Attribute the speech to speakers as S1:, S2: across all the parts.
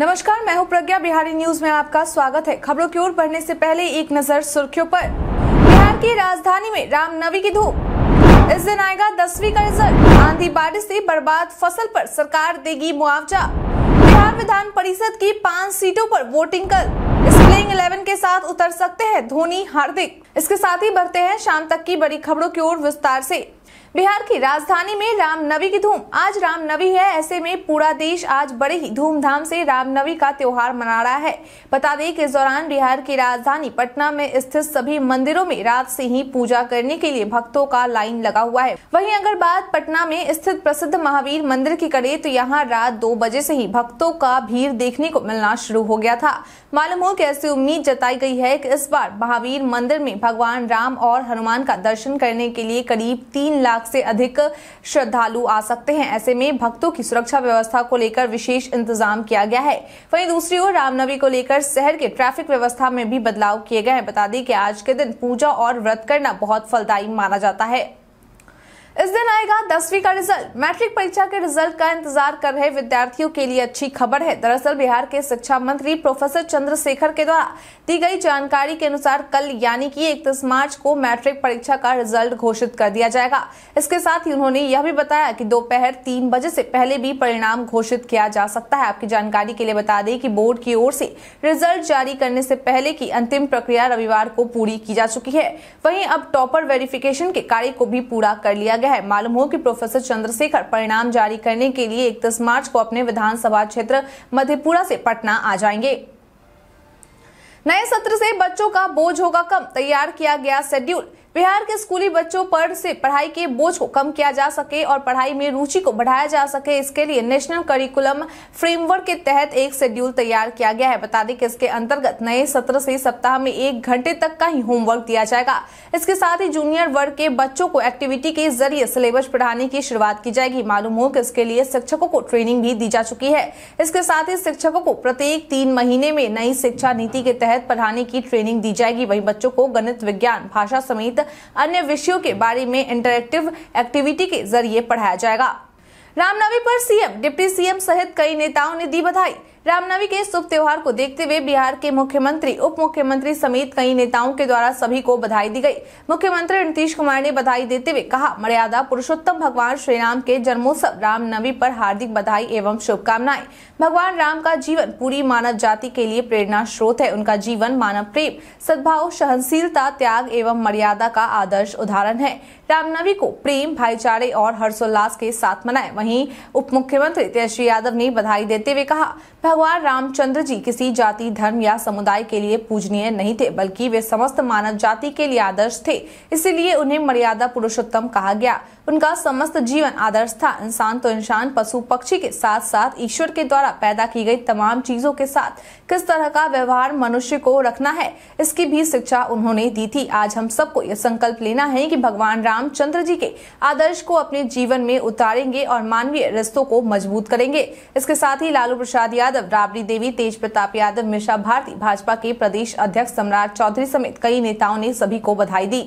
S1: नमस्कार मैं हूं प्रज्ञा बिहारी न्यूज में आपका स्वागत है खबरों की ओर बढ़ने से पहले एक नजर सुर्खियों पर बिहार की राजधानी में रामनवी की धूप इस दिन आएगा दसवीं का रिजल्ट आंधी बारिश से बर्बाद फसल पर सरकार देगी मुआवजा बिहार विधान परिषद की पाँच सीटों पर वोटिंग कल इलेवन के साथ उतर सकते हैं धोनी हार्दिक इसके साथ ही बढ़ते हैं शाम तक की बड़ी खबरों की ओर विस्तार से बिहार की राजधानी में नवी की धूम आज नवी है ऐसे में पूरा देश आज बड़े ही धूमधाम से नवी का त्योहार मना रहा है बता दें कि इस दौरान बिहार की राजधानी पटना में स्थित सभी मंदिरों में रात से ही पूजा करने के लिए भक्तों का लाइन लगा हुआ है वहीं अगर बात पटना में स्थित प्रसिद्ध महावीर मंदिर की करे तो यहाँ रात दो बजे से ही भक्तों का भीड़ देखने को मिलना शुरू हो गया था मालूम हो को ऐसी उम्मीद जताई गई है कि इस बार महावीर मंदिर में भगवान राम और हनुमान का दर्शन करने के लिए करीब तीन लाख से अधिक श्रद्धालु आ सकते हैं ऐसे में भक्तों की सुरक्षा व्यवस्था को लेकर विशेष इंतजाम किया गया है वहीं दूसरी ओर रामनवी को लेकर शहर के ट्रैफिक व्यवस्था में भी बदलाव किए गए हैं बता दें कि आज के दिन पूजा और व्रत करना बहुत फलदायी माना जाता है इस दिन आएगा दसवीं का रिजल्ट मैट्रिक परीक्षा के रिजल्ट का इंतजार कर रहे विद्यार्थियों के लिए अच्छी खबर है दरअसल बिहार के शिक्षा मंत्री प्रोफेसर चंद्रशेखर के द्वारा दी गई जानकारी के अनुसार कल यानी कि इकतीस मार्च को मैट्रिक परीक्षा का रिजल्ट घोषित कर दिया जाएगा इसके साथ ही उन्होंने यह भी बताया कि दोपहर तीन बजे से पहले भी परिणाम घोषित किया जा सकता है आपकी जानकारी के लिए बता दें कि बोर्ड की ओर से रिजल्ट जारी करने से पहले की अंतिम प्रक्रिया रविवार को पूरी की जा चुकी है वहीं अब टॉपर वेरिफिकेशन के कार्य को भी पूरा कर लिया गया गया है मालूम हो कि प्रोफेसर चंद्रशेखर परिणाम जारी करने के लिए इकतीस मार्च को अपने विधानसभा क्षेत्र मधेपुरा से पटना आ जाएंगे नए सत्र से बच्चों का बोझ होगा कम तैयार किया गया शेड्यूल बिहार के स्कूली बच्चों पर से पढ़ाई के बोझ को कम किया जा सके और पढ़ाई में रुचि को बढ़ाया जा सके इसके लिए नेशनल करिकुलम फ्रेमवर्क के तहत एक शेड्यूल तैयार किया गया है बता दें कि इसके अंतर्गत नए सत्र से सप्ताह में एक घंटे तक का ही होमवर्क दिया जाएगा इसके साथ ही जूनियर वर्ग के बच्चों को एक्टिविटी के जरिए सिलेबस पढ़ाने की शुरुआत की जाएगी मालूम हो कि इसके लिए शिक्षकों को ट्रेनिंग भी दी जा चुकी है इसके साथ ही शिक्षकों को प्रत्येक तीन महीने में नई शिक्षा नीति के तहत पढ़ाने की ट्रेनिंग दी जाएगी वही बच्चों को गणित विज्ञान भाषा समेत अन्य विषयों के बारे में इंटरेक्टिव एक्टिविटी के जरिए पढ़ाया जाएगा रामनवमी पर सीएम डिप्टी सीएम सहित कई नेताओं ने दी बधाई रामनवमी के शुभ त्योहार को देखते हुए बिहार के मुख्यमंत्री उप मुख्यमंत्री समेत कई नेताओं के द्वारा सभी को बधाई दी गई मुख्यमंत्री नीतीश कुमार ने बधाई देते हुए कहा मर्यादा पुरुषोत्तम भगवान श्री राम के जन्मोत्सव रामनवमी पर हार्दिक बधाई एवं शुभकामनाएं भगवान राम का जीवन पूरी मानव जाति के लिए प्रेरणा स्रोत है उनका जीवन मानव प्रेम सद्भाव सहनशीलता त्याग एवं मर्यादा का आदर्श उदाहरण है रामनवमी को प्रेम भाईचारे और हर्षोल्लास के साथ मनाए वहीं उप मुख्यमंत्री तेजस्वी यादव ने बधाई देते हुए कहा भगवान रामचंद्र जी किसी जाति धर्म या समुदाय के लिए पूजनीय नहीं थे बल्कि वे समस्त मानव जाति के लिए आदर्श थे इसीलिए उन्हें मर्यादा पुरुषोत्तम कहा गया उनका समस्त जीवन आदर्श था इंसान तो इंसान पशु पक्षी के साथ साथ ईश्वर के द्वारा द्वारा पैदा की गई तमाम चीजों के साथ किस तरह का व्यवहार मनुष्य को रखना है इसकी भी शिक्षा उन्होंने दी थी आज हम सबको यह संकल्प लेना है कि भगवान रामचंद्र जी के आदर्श को अपने जीवन में उतारेंगे और मानवीय रिश्तों को मजबूत करेंगे इसके साथ ही लालू प्रसाद यादव राबड़ी देवी तेज प्रताप यादव मिश्रा भारती भाजपा के प्रदेश अध्यक्ष सम्राट चौधरी समेत कई नेताओं ने सभी को बधाई दी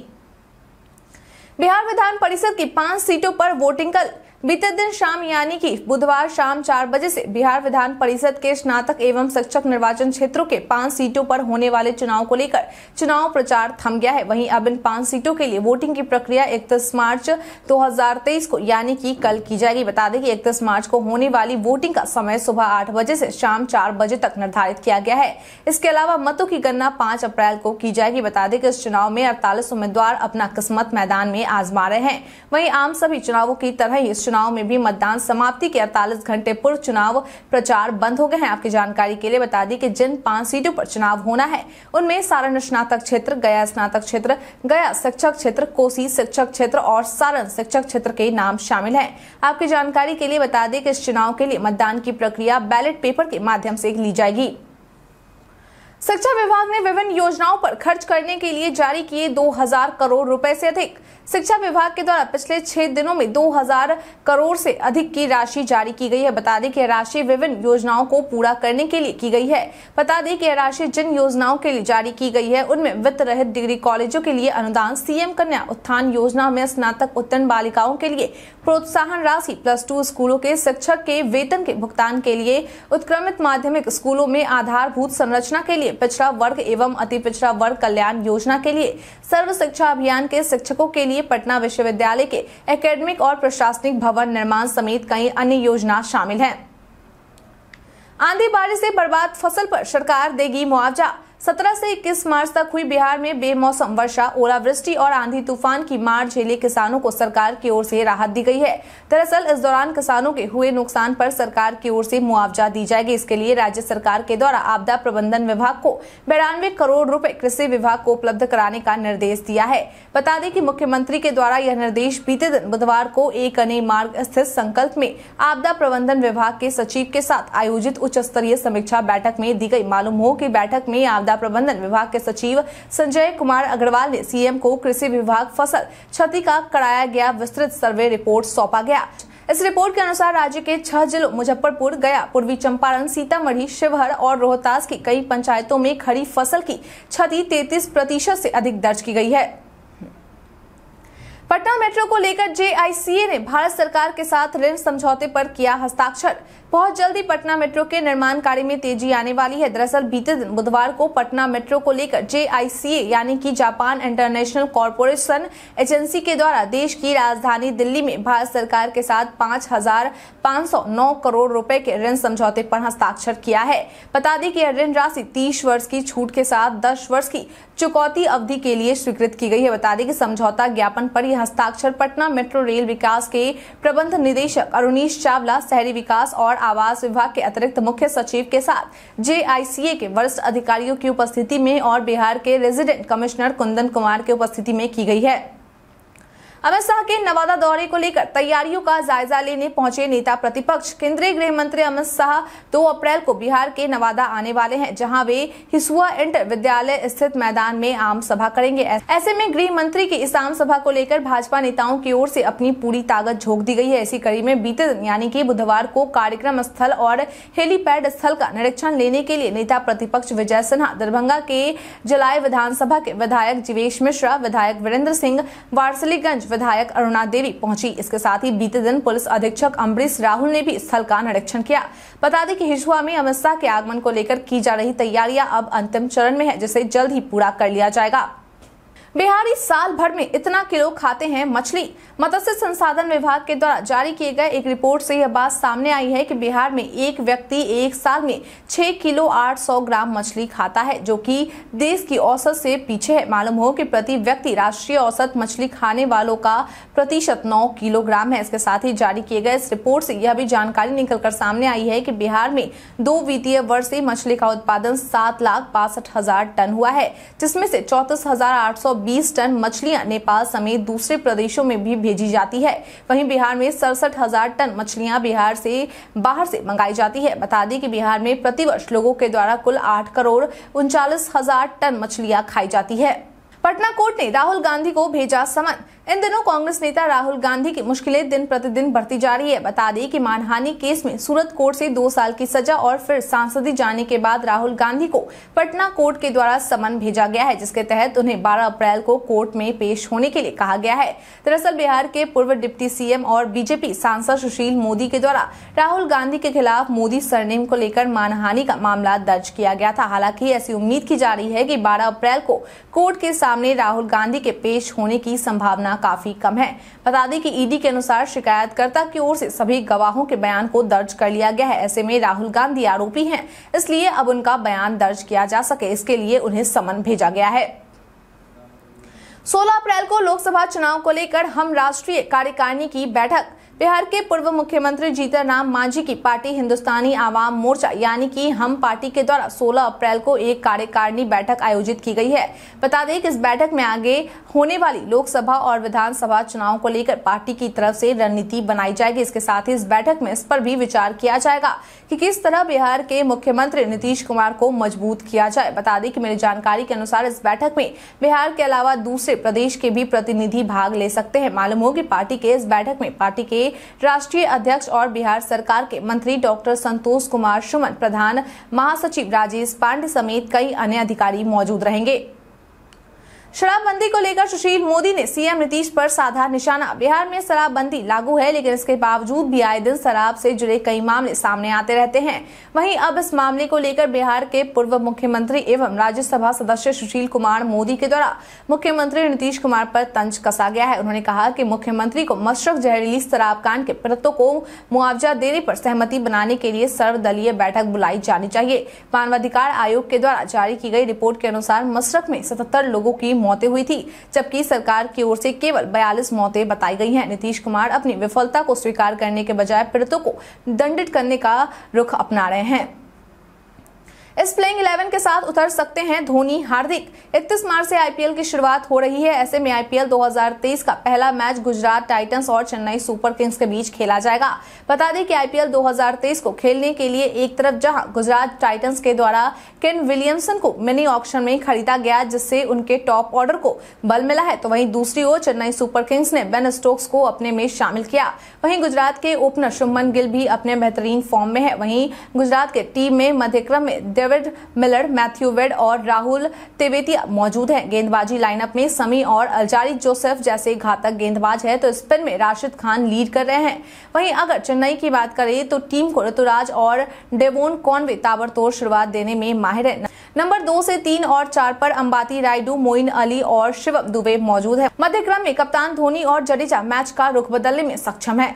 S1: बिहार विधान परिषद की पांच सीटों पर वोटिंग कल बीते दिन शाम यानी कि बुधवार शाम चार बजे से बिहार विधान परिषद के स्नातक एवं शिक्षक निर्वाचन क्षेत्रों के पांच सीटों पर होने वाले चुनाव को लेकर चुनाव प्रचार थम गया है वहीं अब इन पांच सीटों के लिए वोटिंग की प्रक्रिया इकतीस मार्च 2023 को यानी कि कल की जाएगी बता दें कि इकतीस मार्च को होने वाली वोटिंग का समय सुबह आठ बजे से शाम चार बजे तक निर्धारित किया गया है इसके अलावा मतों की गणना पांच अप्रैल को की जाएगी बता दें कि इस चुनाव में अड़तालीस उम्मीदवार अपना किस्मत मैदान में आजमा रहे हैं वही आम सभी चुनावों की तरह ही चुनाव में भी मतदान समाप्ति के अड़तालीस घंटे पूर्व चुनाव प्रचार बंद हो गए हैं आपकी जानकारी के लिए बता दी कि जिन पांच सीटों पर चुनाव होना है उनमें सारण स्नातक क्षेत्र गया स्नातक क्षेत्र गया शिक्षक क्षेत्र कोसी शिक्षक क्षेत्र और सारण शिक्षक क्षेत्र के नाम शामिल है आपकी जानकारी के लिए बता दें कि इस चुनाव के लिए मतदान की प्रक्रिया बैलेट पेपर के माध्यम से ली जाएगी शिक्षा विभाग ने विभिन्न योजनाओं पर खर्च करने के लिए जारी किए 2000 करोड़ रुपए से अधिक शिक्षा विभाग के द्वारा पिछले छह दिनों में 2000 करोड़ से अधिक की राशि जारी की गई है बता दें कि राशि विभिन्न योजनाओं को पूरा करने के लिए की गई है बता दें कि राशि जिन योजनाओं के लिए जारी की गई है उनमें वित्त रहित डिग्री कॉलेजों के लिए अनुदान सीएम कन्या उत्थान योजना में स्नातक उत्तीर्ण बालिकाओं के लिए प्रोत्साहन राशि प्लस टू स्कूलों के शिक्षक के वेतन के भुगतान के लिए उत्क्रमित माध्यमिक स्कूलों में आधारभूत संरचना के लिए पिछड़ा वर्ग एवं अति पिछड़ा वर्ग कल्याण योजना के लिए सर्व शिक्षा अभियान के शिक्षकों के लिए पटना विश्वविद्यालय के एकेडमिक और प्रशासनिक भवन निर्माण समेत कई अन्य योजना शामिल है आंधी बारिश से बर्बाद फसल पर सरकार देगी मुआवजा 17 से 21 मार्च तक हुई बिहार में बेमौसम वर्षा ओलावृष्टि और आंधी तूफान की मार झेले किसानों को सरकार की ओर से राहत दी गई है दरअसल इस दौरान किसानों के हुए नुकसान पर सरकार की ओर से मुआवजा दी जाएगी इसके लिए राज्य सरकार के द्वारा आपदा प्रबंधन विभाग को बिरानवे करोड़ रूपए कृषि विभाग को उपलब्ध कराने का निर्देश दिया है बता दें की मुख्यमंत्री के द्वारा यह निर्देश बीते दिन बुधवार को एक अन्य मार्ग स्थित संकल्प में आपदा प्रबंधन विभाग के सचिव के साथ आयोजित उच्च स्तरीय समीक्षा बैठक में दी गयी मालूम हो की बैठक में आपदा आपदा प्रबंधन विभाग के सचिव संजय कुमार अग्रवाल ने सीएम को कृषि विभाग फसल क्षति का कराया गया विस्तृत सर्वे रिपोर्ट सौंपा गया इस रिपोर्ट के अनुसार राज्य के छह जिलों मुजफ्फरपुर गया पूर्वी चंपारण सीतामढ़ी शिवहर और रोहतास की कई पंचायतों में खड़ी फसल की क्षति 33 प्रतिशत ऐसी अधिक दर्ज की गई है पटना मेट्रो को लेकर जेआईसीए ने भारत सरकार के साथ ऋण समझौते पर किया हस्ताक्षर बहुत जल्दी पटना मेट्रो के निर्माण कार्य में तेजी आने वाली है दरअसल बीते दिन बुधवार को पटना मेट्रो को लेकर जेआईसीए यानी कि जापान इंटरनेशनल कॉरपोरेशन एजेंसी के द्वारा देश की राजधानी दिल्ली में भारत सरकार के साथ पाँच हजार पाँच सौ नौ करोड़ रूपए के ऋण समझौते पर हस्ताक्षर किया है बता दें कि यह ऋण राशि तीस वर्ष की छूट के साथ दस वर्ष की चुकौती अवधि के लिए स्वीकृत की गई है बता दें कि समझौता ज्ञापन पर यह हस्ताक्षर पटना मेट्रो रेल विकास के प्रबंध निदेशक अरुणीश चावला शहरी विकास और आवास विभाग के अतिरिक्त मुख्य सचिव के साथ जे के वरिष्ठ अधिकारियों की उपस्थिति में और बिहार के रेजिडेंट कमिश्नर कुंदन कुमार की उपस्थिति में की गई है अमित शाह के नवादा दौरे को लेकर तैयारियों का जायजा लेने पहुंचे नेता प्रतिपक्ष केंद्रीय गृह मंत्री अमित शाह दो अप्रैल को बिहार के नवादा आने वाले हैं जहां वे हिसुआ इंटर विद्यालय स्थित मैदान में आम सभा करेंगे ऐसे में गृह मंत्री की इस आम सभा को लेकर भाजपा नेताओं की ओर से अपनी पूरी ताकत झोंक दी गई है इसी कड़ी में बीते दिन यानी की बुधवार को कार्यक्रम स्थल और हेलीपैड स्थल का निरीक्षण लेने के लिए नेता प्रतिपक्ष विजय सिन्हा दरभंगा के जलाय विधानसभा के विधायक जीवेश मिश्रा विधायक वीरेंद्र सिंह वारसलीगंज विधायक अरुणा देवी पहुंची इसके साथ ही बीते दिन पुलिस अधीक्षक अम्बरीश राहुल ने भी स्थल का निरीक्षण किया बता दें कि हिजुआ में अमित शाह के आगमन को लेकर की जा रही तैयारियां अब अंतिम चरण में है जिसे जल्द ही पूरा कर लिया जाएगा बिहारी साल भर में इतना किलो खाते हैं मछली मत्स्य संसाधन विभाग के द्वारा जारी किए गए एक रिपोर्ट से यह बात सामने आई है कि बिहार में एक व्यक्ति एक साल में 6 किलो 800 ग्राम मछली खाता है जो कि देश की औसत से पीछे है मालूम हो कि प्रति व्यक्ति राष्ट्रीय औसत मछली खाने वालों का प्रतिशत 9 किलोग्राम है इसके साथ ही जारी किए गए इस रिपोर्ट से यह भी जानकारी निकलकर सामने आई है की बिहार में दो वित्तीय वर्ष से मछली का उत्पादन सात लाख बासठ हजार टन हुआ है जिसमे से चौतीस हजार आठ सौ 120 टन मछलियां नेपाल समेत दूसरे प्रदेशों में भी भेजी जाती है वहीं बिहार में सड़सठ हजार टन मछलियां बिहार से बाहर से मंगाई जाती है बता दें कि बिहार में प्रतिवर्ष लोगों के द्वारा कुल आठ करोड़ उनचालीस हजार टन मछलियां खाई जाती है पटना कोर्ट ने राहुल गांधी को भेजा समन इन दिनों कांग्रेस नेता राहुल गांधी की मुश्किलें दिन प्रतिदिन बढ़ती जा रही है बता दें कि मानहानि केस में सूरत कोर्ट से दो साल की सजा और फिर सांसदी जाने के बाद राहुल गांधी को पटना कोर्ट के द्वारा समन भेजा गया है जिसके तहत उन्हें 12 अप्रैल को कोर्ट में पेश होने के लिए कहा गया है दरअसल बिहार के पूर्व डिप्टी सीएम और बीजेपी सांसद सुशील मोदी के द्वारा राहुल गांधी के खिलाफ मोदी सरनेम को लेकर मानहानि का मामला दर्ज किया गया था हालांकि ऐसी उम्मीद की जा रही है की बारह अप्रैल को कोर्ट के सामने राहुल गांधी के पेश होने की संभावना काफी कम है बता दें कि ईडी के अनुसार शिकायतकर्ता की ओर से सभी गवाहों के बयान को दर्ज कर लिया गया है ऐसे में राहुल गांधी आरोपी हैं इसलिए अब उनका बयान दर्ज किया जा सके इसके लिए उन्हें समन भेजा गया है 16 अप्रैल को लोकसभा चुनाव को लेकर हम राष्ट्रीय कार्यकारिणी की बैठक बिहार के पूर्व मुख्यमंत्री जीतन राम मांझी की पार्टी हिंदुस्तानी आवाम मोर्चा यानी कि हम पार्टी के द्वारा 16 अप्रैल को एक कार्यकारिणी बैठक आयोजित की गई है बता दें कि इस बैठक में आगे होने वाली लोकसभा और विधानसभा चुनाव को लेकर पार्टी की तरफ से रणनीति बनाई जाएगी इसके साथ ही इस बैठक में इस पर भी विचार किया जाएगा कि किस तरह बिहार के मुख्यमंत्री नीतीश कुमार को मजबूत किया जाए बता दें कि मेरी जानकारी के अनुसार इस बैठक में बिहार के अलावा दूसरे प्रदेश के भी प्रतिनिधि भाग ले सकते हैं मालूम हो कि पार्टी के इस बैठक में पार्टी के राष्ट्रीय अध्यक्ष और बिहार सरकार के मंत्री डॉक्टर संतोष कुमार सुमन प्रधान महासचिव राजेश पांडे समेत कई अन्य अधिकारी मौजूद रहेंगे शराबबंदी को लेकर सुशील मोदी ने सीएम नीतीश पर साधा निशाना बिहार में शराबबंदी लागू है लेकिन इसके बावजूद भी आए दिन शराब से जुड़े कई मामले सामने आते रहते हैं वहीं अब इस मामले को लेकर बिहार के पूर्व मुख्यमंत्री एवं राज्यसभा सदस्य सुशील कुमार मोदी के द्वारा मुख्यमंत्री नीतीश कुमार पर तंज कसा गया है उन्होंने कहा कि मुख्यमंत्री को मशरक जहरीली शराब कांड के पीड़ितों को मुआवजा देने पर सहमति बनाने के लिए सर्वदलीय बैठक बुलाई जानी चाहिए मानवाधिकार आयोग के द्वारा जारी की गई रिपोर्ट के अनुसार मशरक में सतहत्तर लोगों की मौतें हुई थी जबकि सरकार की ओर से केवल बयालीस मौतें बताई गई हैं नीतीश कुमार अपनी विफलता को स्वीकार करने के बजाय पीड़ितों को दंडित करने का रुख अपना रहे हैं इस प्लेइंग इलेवन के साथ उतर सकते हैं धोनी हार्दिक इकतीस मार्च से आईपीएल की शुरुआत हो रही है ऐसे में आईपीएल 2023 का पहला मैच गुजरात टाइटंस और चेन्नई सुपर किंग्स के बीच खेला जाएगा बता दें कि आईपीएल 2023 को खेलने के लिए एक तरफ जहां गुजरात टाइटंस के द्वारा केन विलियमसन को मिनी ऑप्शन में खरीदा गया जिससे उनके टॉप ऑर्डर को बल मिला है तो वही दूसरी ओर चेन्नई सुपर किंग्स ने बेन स्टोक्स को अपने में शामिल किया वहीं गुजरात के ओपनर शुभमन गिल भी अपने बेहतरीन फॉर्म में है वहीं गुजरात के टीम में मध्यक्रम में द्रविड मिलर मैथ्यू वेड और राहुल तिवेती मौजूद हैं गेंदबाजी लाइनअप में समी और अलजारी जोसेफ जैसे घातक गेंदबाज है तो स्पिन में राशिद खान लीड कर रहे हैं वहीं अगर चेन्नई की बात करें तो टीम को ऋतुराज और डेवोन कॉनवे ताबड़तोड़ शुरुआत देने में माहिर है नंबर दो से तीन और चार पर अंबाती रायडू मोइन अली और शिवम दुबे मौजूद है मध्य क्रम में कप्तान धोनी और जडेजा मैच का रुख बदलने में सक्षम है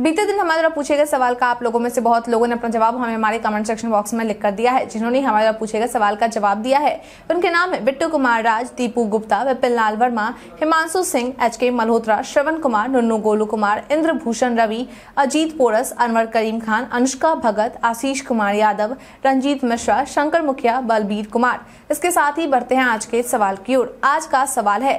S1: बीते दिन हमारे द्वारा पूछे गए सवाल का आप लोगों में से बहुत लोगों ने अपना जवाब हमें हमारे कमेंट सेक्शन बॉक्स में लिख कर दिया है जिन्होंने हमारे द्वारा पूछे गए सवाल का जवाब दिया है तो उनके नाम है बिट्टू कुमार राज दीपू गुप्ता विपिन लाल वर्मा हिमांशु सिंह एच के मल्होत्रा श्रवण कुमार नुन्नू गोलू कुमार इंद्र भूषण रवि अजीत पोरस अनवर करीम खान अनुष्का भगत आशीष कुमार यादव रंजीत मिश्रा शंकर मुखिया बलबीर कुमार इसके साथ ही बढ़ते हैं आज के सवाल की ओर आज का सवाल है